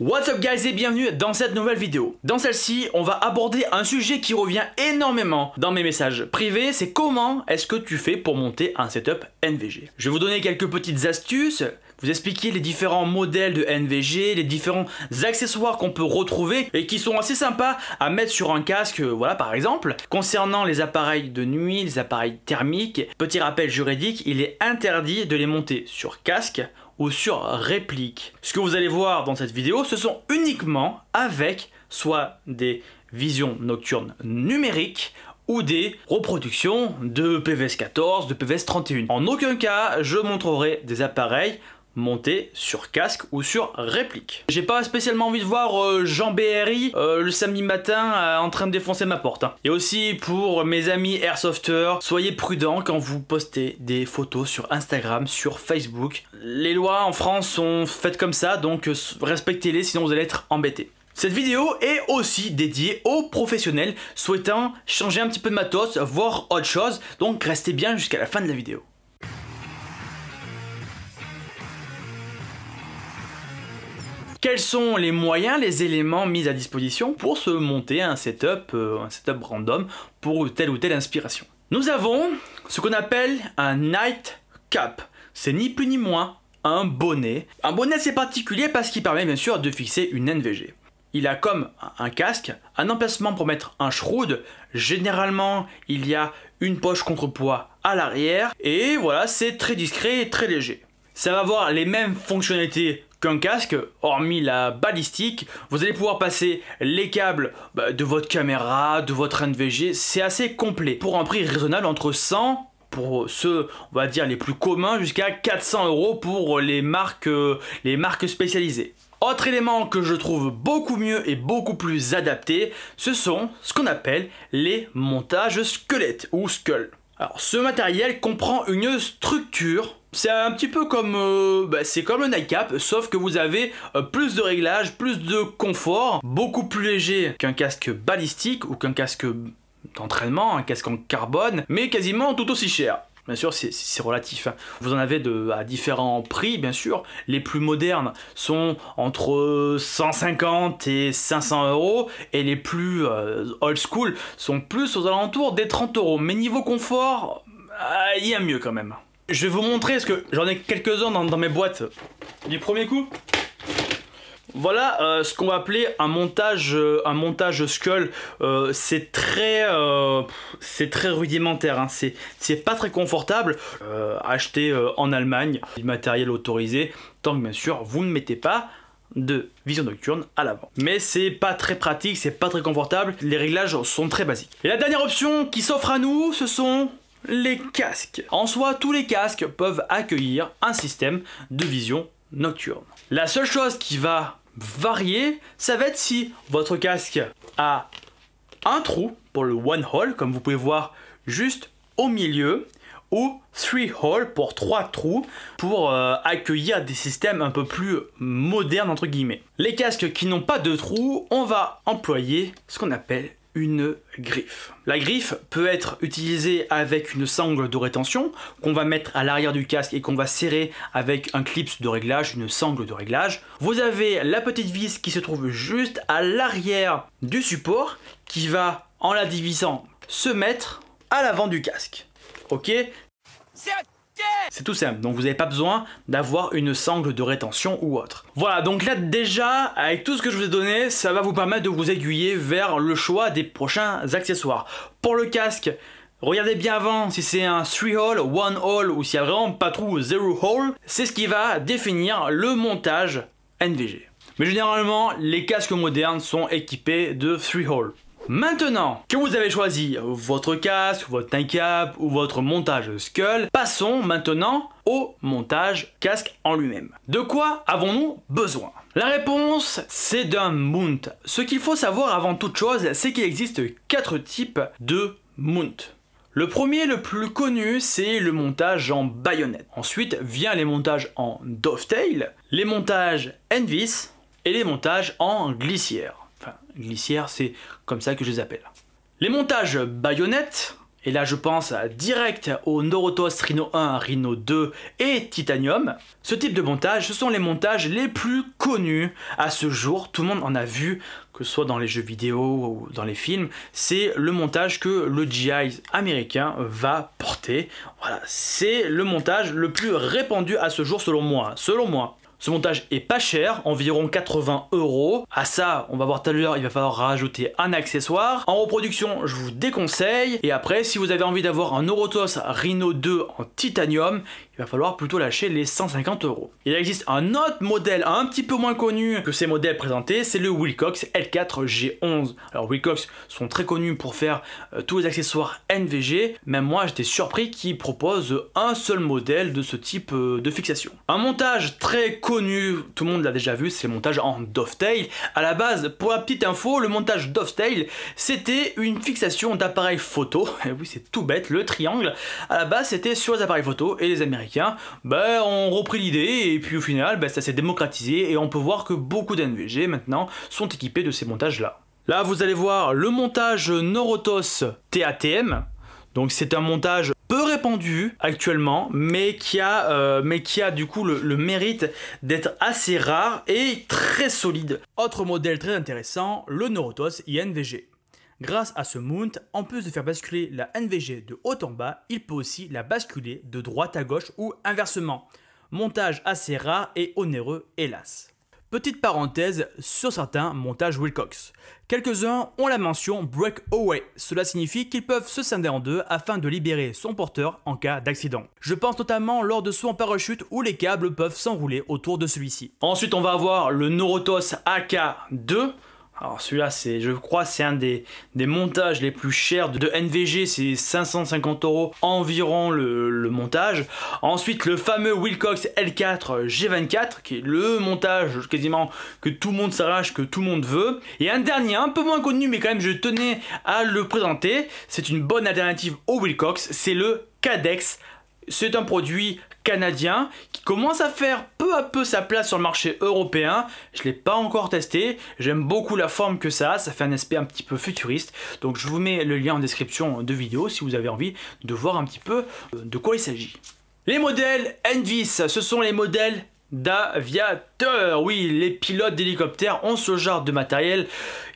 What's up guys et bienvenue dans cette nouvelle vidéo. Dans celle-ci, on va aborder un sujet qui revient énormément dans mes messages privés, c'est comment est-ce que tu fais pour monter un setup NVG. Je vais vous donner quelques petites astuces, vous expliquer les différents modèles de NVG, les différents accessoires qu'on peut retrouver et qui sont assez sympas à mettre sur un casque, euh, voilà par exemple. Concernant les appareils de nuit, les appareils thermiques, petit rappel juridique, il est interdit de les monter sur casque ou sur réplique. Ce que vous allez voir dans cette vidéo, ce sont uniquement avec soit des visions nocturnes numériques ou des reproductions de PVS 14, de PVS 31. En aucun cas, je montrerai des appareils monter sur casque ou sur réplique. J'ai pas spécialement envie de voir euh, Jean BRI euh, le samedi matin euh, en train de défoncer ma porte. Hein. Et aussi pour mes amis airsofters, soyez prudents quand vous postez des photos sur Instagram, sur Facebook. Les lois en France sont faites comme ça, donc respectez-les sinon vous allez être embêtés. Cette vidéo est aussi dédiée aux professionnels souhaitant changer un petit peu de matos, voir autre chose, donc restez bien jusqu'à la fin de la vidéo. Quels sont les moyens, les éléments mis à disposition pour se monter un setup, euh, un setup random pour telle ou telle inspiration Nous avons ce qu'on appelle un night cap. C'est ni plus ni moins un bonnet. Un bonnet c'est particulier parce qu'il permet bien sûr de fixer une NVG. Il a comme un casque, un emplacement pour mettre un shroud. Généralement, il y a une poche contrepoids à l'arrière. Et voilà, c'est très discret et très léger. Ça va avoir les mêmes fonctionnalités qu'un casque, hormis la balistique, vous allez pouvoir passer les câbles bah, de votre caméra, de votre NVG, c'est assez complet. Pour un prix raisonnable entre 100 pour ceux, on va dire, les plus communs, jusqu'à 400 euros pour les marques, euh, les marques spécialisées. Autre élément que je trouve beaucoup mieux et beaucoup plus adapté, ce sont ce qu'on appelle les montages squelettes ou skull. Alors ce matériel comprend une structure c'est un petit peu comme euh, bah, c'est comme le nightcap sauf que vous avez euh, plus de réglages, plus de confort, beaucoup plus léger qu'un casque balistique ou qu'un casque d'entraînement, un casque en carbone, mais quasiment tout aussi cher. Bien sûr, c'est relatif. Hein. Vous en avez de, à différents prix, bien sûr. Les plus modernes sont entre 150 euh, et 500 euros, et les plus old school sont plus aux alentours des 30 euros. Mais niveau confort, ah, il y a mieux quand même je vais vous montrer parce que j'en ai quelques-uns dans, mes boîtes du premier coup. Voilà euh, ce qu'on va appeler un montage, euh, un montage skull. Euh, c'est très, c'est très rudimentaire. Hein. C'est, pas très confortable. acheté en Allemagne, du matériel autorisé, tant que bien sûr vous ne mettez pas de vision nocturne à l'avant. Mais c'est pas très pratique, c'est pas très confortable. Les réglages sont très basiques. Et la dernière option qui s'offre à nous, ce sont les casques. En soi, tous les casques peuvent accueillir un système de vision nocturne. La seule chose qui va varier, ça va être si votre casque a un trou pour le one hole, comme vous pouvez voir juste au milieu, ou three hole pour trois trous pour euh, accueillir des systèmes un peu plus modernes entre guillemets. Les casques qui n'ont pas de trous, on va employer ce qu'on appelle une griffe. La griffe peut être utilisée avec une sangle de rétention qu'on va mettre à l'arrière du casque et qu'on va serrer avec un clip de réglage, une sangle de réglage. Vous avez la petite vis qui se trouve juste à l'arrière du support qui va, en la divisant, se mettre à l'avant du casque. Ok c'est tout simple, donc vous n'avez pas besoin d'avoir une sangle de rétention ou autre. Voilà, donc là déjà, avec tout ce que je vous ai donné, ça va vous permettre de vous aiguiller vers le choix des prochains accessoires. Pour le casque, Regardez bien avant si c'est un 3 hole, 1 hole ou s'il n'y a vraiment pas trop 0 hole, c'est ce qui va définir le montage NVG. Mais généralement, les casques modernes sont équipés de 3 hole. Maintenant que vous avez choisi votre casque, votre cap ou votre montage skull, passons maintenant au montage casque en lui-même. De quoi avons-nous besoin La réponse, c'est d'un mount. Ce qu'il faut savoir avant toute chose, c'est qu'il existe quatre types de mount. Le premier, le plus connu, c'est le montage en baïonnette. Ensuite vient les montages en dovetail, les montages en vis et les montages en glissière enfin glissière, c'est comme ça que je les appelle. Les montages baïonnettes, et là je pense direct au Norotos Rhino 1, Rhino 2 et Titanium. Ce type de montage, ce sont les montages les plus connus à ce jour, tout le monde en a vu, que ce soit dans les jeux vidéo ou dans les films, c'est le montage que le GI américain va porter. Voilà, c'est le montage le plus répandu à ce jour selon moi, selon moi. Ce montage est pas cher, environ 80 euros. À ça, on va voir tout à l'heure, il va falloir rajouter un accessoire. En reproduction, je vous déconseille. Et après, si vous avez envie d'avoir un Orotos Rhino 2 en titanium, il va falloir plutôt lâcher les 150 euros. Il existe un autre modèle un petit peu moins connu que ces modèles présentés, c'est le Wilcox L4 G11. Alors Wilcox sont très connus pour faire euh, tous les accessoires NVG, même moi j'étais surpris qu'ils proposent un seul modèle de ce type euh, de fixation. Un montage très connu, tout le monde l'a déjà vu, c'est le montage en dovetail. À la base, pour la petite info, le montage dovetail, c'était une fixation d'appareils photo, et eh oui c'est tout bête, le triangle, à la base c'était sur les appareils photo et les américains ben, bah, ont repris l'idée et puis au final ben, ça s'est démocratisé et on peut voir que beaucoup d'NVG maintenant sont équipés de ces montages là. Là vous allez voir le montage Neurotos TATM, donc c'est un montage peu répandu actuellement, mais qui a, euh, mais qui a du coup le, mérite d'être assez rare et très solide. Autre modèle très intéressant, le Neurotos INVG. Grâce à ce mount, en plus de faire basculer la NVG de haut en bas, il peut aussi la basculer de droite à gauche ou inversement. Montage assez rare et onéreux hélas. Petite parenthèse sur certains montages Wilcox. Quelques-uns ont la mention breakaway. Cela signifie qu'ils peuvent se scinder en deux afin de libérer son porteur en cas d'accident. Je pense notamment lors de sauts en parachute où les câbles peuvent s'enrouler autour de celui-ci. Ensuite, on va avoir le Norotos AK-2. Alors celui-là, c'est, je crois, c'est un des, montages les plus chers de, NVG, c'est 550 euros environ le, le, montage. Ensuite, le fameux Wilcox L4 G24, qui est le montage quasiment que tout le monde s'arrache, que tout le monde veut. Et un dernier, un peu moins connu, mais quand même, je tenais à le présenter. C'est une bonne alternative au Wilcox, c'est le Cadex. C'est un produit canadien qui commence à faire peu à peu sa place sur le marché européen. Je ne l'ai pas encore testé, j'aime beaucoup la forme que ça a, ça fait un aspect un petit peu futuriste. Donc je vous mets le lien en description de vidéo si vous avez envie de voir un petit peu euh, de quoi il s'agit. Les modèles Envis, ce sont les modèles d'aviateur, Oui, les pilotes d'hélicoptères ont ce genre de matériel.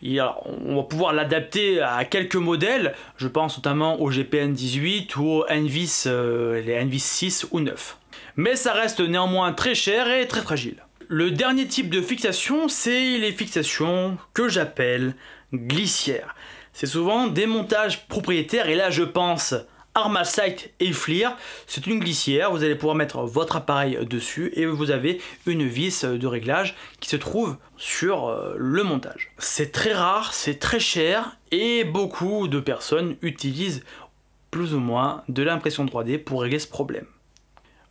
on va pouvoir l'adapter à quelques modèles. Je pense notamment au GPN 18 ou au Envis, euh, les Envis 6 ou 9. Mais ça reste néanmoins très cher et très fragile. Le dernier type de fixation, c'est les fixations que j'appelle glissières. C'est souvent des montages propriétaires et là je pense ArmaSight et FLIR. C'est une glissière, vous allez pouvoir mettre votre appareil dessus et vous avez une vis de réglage qui se trouve sur euh, le montage. C'est très rare, c'est très cher et beaucoup de personnes utilisent plus ou moins de l'impression 3D pour régler ce problème.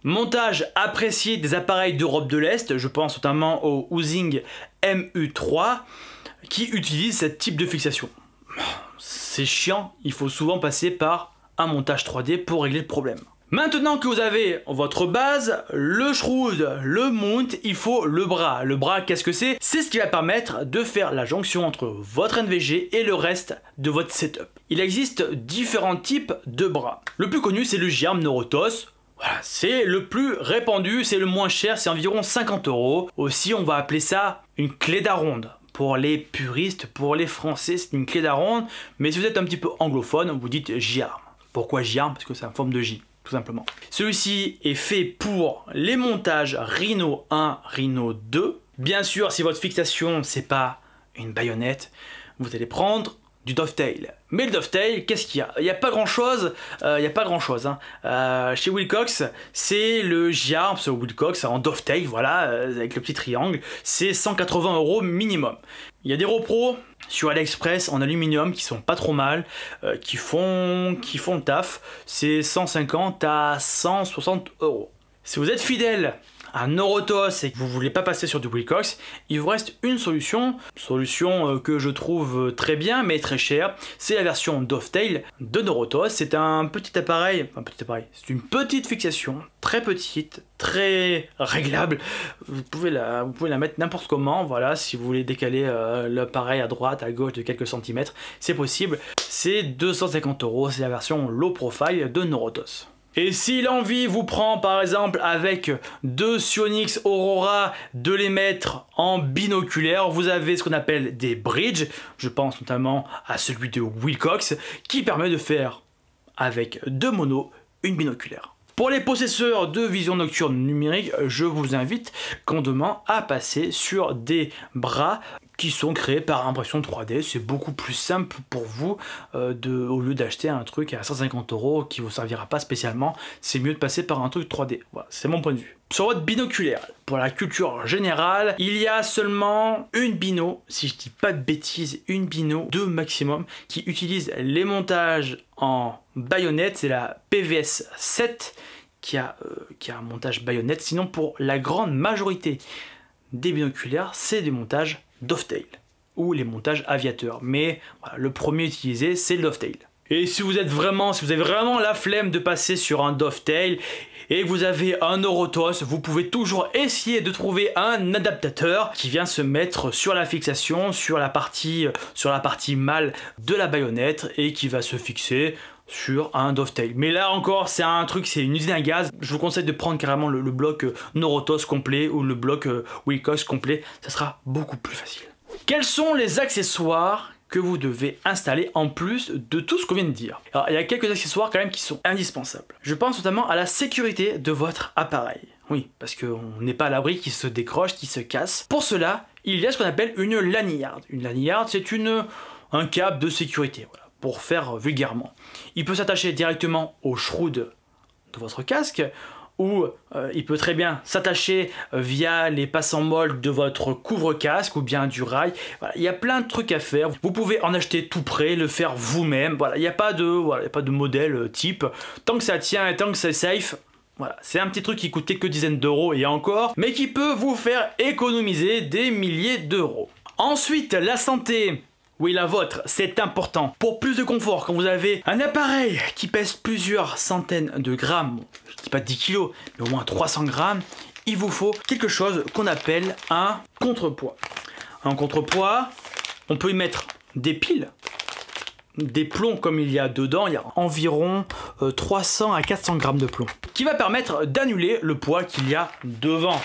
Montage apprécié des appareils d'Europe de l'Est, je pense notamment au Housing MU3 qui utilise ce type de fixation. C'est chiant, il faut souvent passer par un montage 3D pour régler le problème. Maintenant que vous avez votre base, le shroud, le mount, il faut le bras. Le bras, qu'est-ce que c'est C'est ce qui va permettre de faire la jonction entre votre NVG et le reste de votre setup. Il existe différents types de bras. Le plus connu, c'est le germe Neurotos. c'est le plus répandu, c'est le moins cher, c'est environ 50 euros. Aussi, on va appeler ça une clé d'aronde pour les puristes, pour les français, c'est une clé d'aronde. Mais si vous êtes un petit peu anglophone, vous dites germe pourquoi J1 Parce que c'est en forme de J, tout simplement. Celui-ci est fait pour les montages Rhino 1, Rhino 2. Bien sûr, si votre fixation, n'est pas une baïonnette, vous allez prendre du Dovetail. Mais le Dovetail, qu'est-ce qu'il y a Il n'y a pas grand-chose. Euh, il n'y a pas grand-chose. Hein. Euh, chez Wilcox, c'est le GIA, hein, parce Wilcox en Dovetail, voilà, euh, avec le petit triangle. C'est 180 euros minimum. Il y a des repros sur AliExpress en aluminium qui sont pas trop mal, qui, font, qui font le taf. C'est 150 à 160 euros. Si vous êtes fidèle un Norotos et que vous voulez pas passer sur du Wilcox, il vous reste une solution, solution euh, que je trouve euh, très bien mais très chère, c'est la version Dovetail de Neurotos, C'est un petit appareil, un petit appareil, c'est une petite fixation, très petite, très réglable. Vous pouvez la, vous pouvez la mettre n'importe comment, voilà, si vous voulez décaler euh, l'appareil à droite, à gauche de quelques centimètres, c'est possible. C'est 250 euros, c'est la version low profile de Neurotos. Et si l'envie vous prend par exemple avec deux Sionix Aurora de les mettre en binoculaire, vous avez ce qu'on appelle des bridges, je pense notamment à celui de Wilcox, qui permet de faire avec deux monos une binoculaire. Pour les possesseurs de vision nocturne numérique, je vous invite demande à passer sur des bras qui sont créés par impression 3D. C'est beaucoup plus simple pour vous euh, de, au lieu d'acheter un truc à 150 euros qui vous servira pas spécialement. C'est mieux de passer par un truc 3D. Voilà, c'est mon point de vue. Sur votre binoculaire, pour la culture générale, il y a seulement une bino, si je dis pas de bêtises, une bino, de maximum, qui utilise les montages en baïonnette, c'est la PVS 7 qui a, euh, qui a un montage baïonnette, sinon pour la grande majorité des binoculaires, c'est des montages dovetail ou les montages aviateurs. Mais le premier utilisé, c'est le dovetail. Et si vous êtes vraiment, si vous avez vraiment la flemme de passer sur un dovetail et vous avez un Orotos, vous pouvez toujours essayer de trouver un adaptateur qui vient se mettre sur la fixation, sur la partie, euh, sur la partie mâle de la baïonnette et qui va se fixer sur un dovetail. Mais là encore, c'est un truc, c'est une usine à gaz. Je vous conseille de prendre carrément le, bloc Neurotos Norotos complet ou le bloc euh, complet. Ça sera beaucoup plus facile. Quels sont les accessoires que vous devez installer en plus de tout ce qu'on vient de dire. Alors, il y a quelques accessoires quand même qui sont indispensables. Je pense notamment à la sécurité de votre appareil. Oui, parce qu'on n'est pas à l'abri qui se décroche, qui se casse. Pour cela, il y a ce qu'on appelle une lanyard. Une lanyard, c'est une un câble de sécurité. Voilà pour faire vulgairement. Il peut s'attacher directement au shroud de votre casque ou euh, il peut très bien s'attacher euh, via les passants molles de votre couvre-casque ou bien du rail. il y a plein de trucs à faire. Vous pouvez en acheter tout près, le faire vous-même. Voilà, il n'y a pas de, pas de modèle euh, type. Tant que ça tient et tant que c'est safe, voilà, c'est un petit truc qui coûte quelques dizaines d'euros et encore, mais qui peut vous faire économiser des milliers d'euros. Ensuite, la santé. Oui, la vôtre, c'est important. Pour plus de confort, quand vous avez un appareil qui pèse plusieurs centaines de grammes, je dis pas 10 kilos, mais au moins 300 grammes, il vous faut quelque chose qu'on appelle un contrepoids. Un contrepoids, on peut y mettre des piles, des plombs comme il y a dedans, il y a environ 300 euh, à 400 grammes de plomb, qui va permettre d'annuler le poids qu'il y a devant.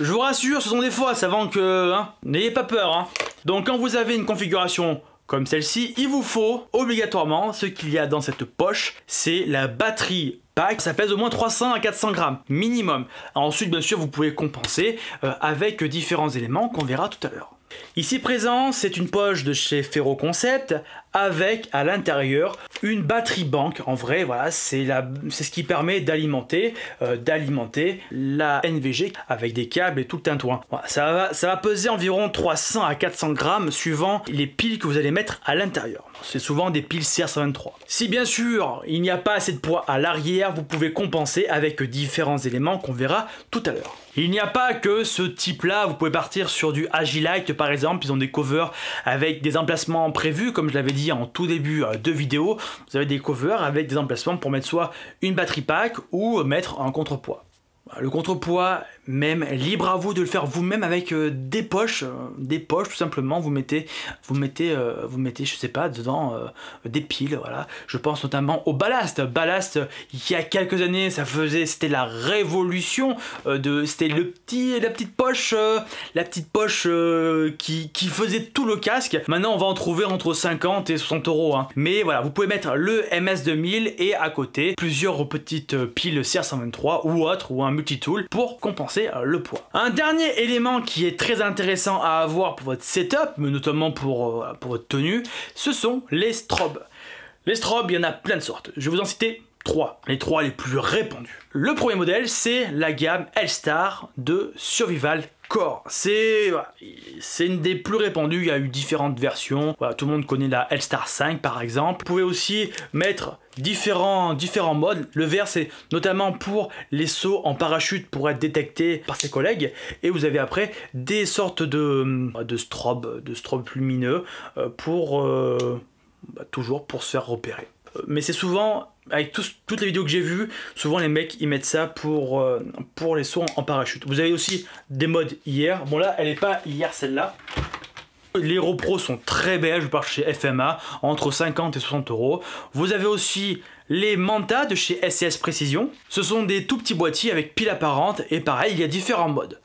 Je vous rassure, ce sont des fois, avant que... Hein. N'ayez pas peur. Hein. Donc quand vous avez une configuration comme celle-ci, il vous faut obligatoirement ce qu'il y a dans cette poche, c'est la batterie pack. Ça pèse au moins 300 à 400 grammes minimum. Ensuite, bien sûr, vous pouvez compenser euh, avec différents éléments qu'on verra tout à l'heure. Ici présent, c'est une poche de chez Ferro Concept avec à l'intérieur une batterie banque. En vrai, voilà, c'est c'est ce qui permet d'alimenter euh, d'alimenter la NVG avec des câbles et tout le tintouin. ça, va, ça va peser environ 300 à 400 grammes suivant les piles que vous allez mettre à l'intérieur. C'est souvent des piles CR123. Si bien sûr il n'y a pas assez de poids à l'arrière, vous pouvez compenser avec différents éléments qu'on verra tout à l'heure. Il n'y a pas que ce type-là, vous pouvez partir sur du Agilite par exemple, ils ont des covers avec des emplacements prévus comme je l'avais dit en tout début euh, de vidéo, vous avez des covers avec des emplacements pour mettre soit une batterie pack ou mettre un contrepoids. Le contrepoids même libre à vous de le faire vous-même avec euh, des poches, euh, des poches tout simplement. Vous mettez, vous mettez, euh, vous mettez, je sais pas, dedans des piles. Voilà. Je pense notamment au ballast. Ballast, il y a quelques années, ça faisait, c'était la révolution de, c'était le petit, la petite poche, la petite poche qui, qui, faisait tout le casque. Maintenant, on va en trouver entre 50 et 60 euros. Hein. Mais voilà, vous pouvez mettre le MS2000 et à côté plusieurs petites piles CR123 ou autre, ou un multitool pour compenser euh, le poids. Un dernier élément qui est très intéressant à avoir pour votre setup, mais notamment pour, euh, pour votre tenue, ce sont les strobes. Les strobes, il y en a plein de sortes. Je vais vous en citer les trois les plus répandus. Le premier modèle, c'est la gamme star de Survival Core. C'est c'est une des plus répandues, il y a eu différentes versions. tout le monde connaît la star 5 par exemple. Vous pouvez aussi mettre différents, différents modes. Le vert, c'est notamment pour les sauts en parachute pour être détecté par ses collègues. Et vous avez après des sortes de, de strobes, de strobe lumineux euh, pour... Euh, bah, toujours pour se faire repérer. Euh, mais c'est souvent avec toutes les vidéos que j'ai vues, souvent les mecs ils mettent ça pour, euh, pour les sauts en, parachute. Vous avez aussi des modes hier. Bon là, elle n'est pas hier celle-là. Les repros sont très belles, je parle chez FMA, entre 50 et 60 euros. Vous avez aussi les Manta de chez SCS Précision. Ce sont des tout petits boîtiers avec pile apparente et pareil, il y a différents modes.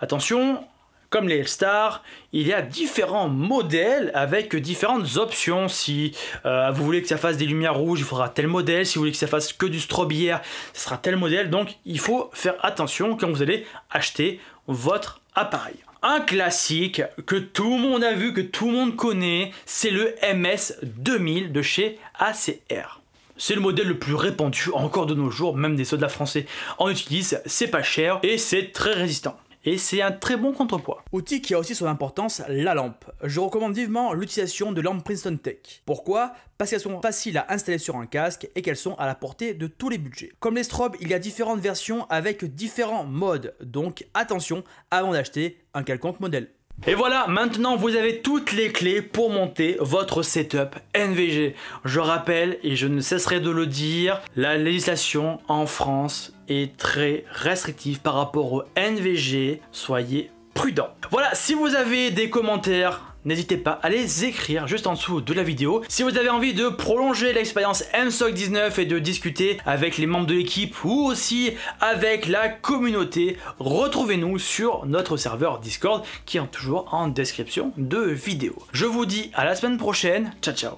Attention, comme les stars, il y a différents modèles avec différentes options. Si euh, vous voulez que ça fasse des lumières rouges, il faudra tel modèle. Si vous voulez que ça fasse que du strobière, ce sera tel modèle. Donc il faut faire attention quand vous allez acheter votre appareil. Un classique que tout le monde a vu, que tout le monde connaît, c'est le MS2000 de chez ACR. C'est le modèle le plus répandu encore de nos jours, même des soldats français en utilisent, c'est pas cher et c'est très résistant et c'est un très bon contrepoids. Outil qui a aussi son importance, la lampe. Je recommande vivement l'utilisation de lampes Princeton Tech. Pourquoi Parce qu'elles sont faciles à installer sur un casque et qu'elles sont à la portée de tous les budgets. Comme les strobes, il y a différentes versions avec différents modes, donc attention avant d'acheter un quelconque modèle. Et voilà, maintenant vous avez toutes les clés pour monter votre setup NVG. Je rappelle, et je ne cesserai de le dire, la législation en France est très restrictive par rapport au NVG. Soyez prudent. Voilà, si vous avez des commentaires, n'hésitez pas à les écrire juste en dessous de la vidéo. Si vous avez envie de prolonger l'expérience MSOC 19 et de discuter avec les membres de l'équipe ou aussi avec la communauté, retrouvez-nous sur notre serveur Discord qui est toujours en description de vidéo. Je vous dis à la semaine prochaine, ciao ciao